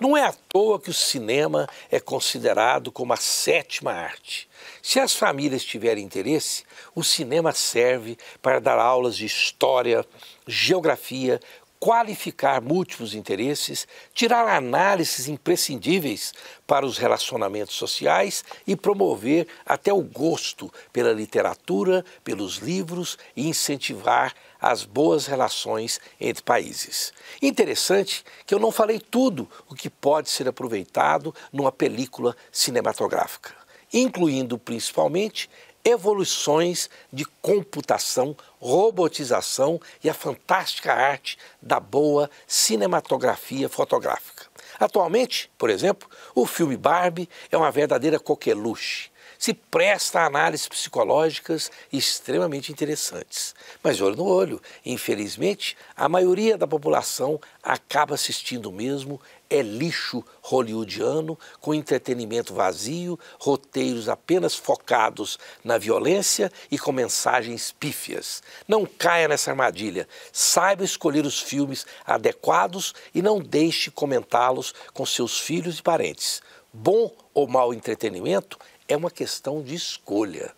Não é à toa que o cinema é considerado como a sétima arte. Se as famílias tiverem interesse, o cinema serve para dar aulas de história, geografia, qualificar múltiplos interesses, tirar análises imprescindíveis para os relacionamentos sociais e promover até o gosto pela literatura, pelos livros e incentivar as boas relações entre países. Interessante que eu não falei tudo o que pode ser aproveitado numa película cinematográfica, incluindo principalmente evoluções de computação, robotização e a fantástica arte da boa cinematografia fotográfica. Atualmente, por exemplo, o filme Barbie é uma verdadeira coqueluche se presta a análises psicológicas extremamente interessantes. Mas olho no olho, infelizmente, a maioria da população acaba assistindo mesmo é lixo hollywoodiano, com entretenimento vazio, roteiros apenas focados na violência e com mensagens pífias. Não caia nessa armadilha. Saiba escolher os filmes adequados e não deixe comentá-los com seus filhos e parentes. Bom ou mau entretenimento é uma questão de escolha.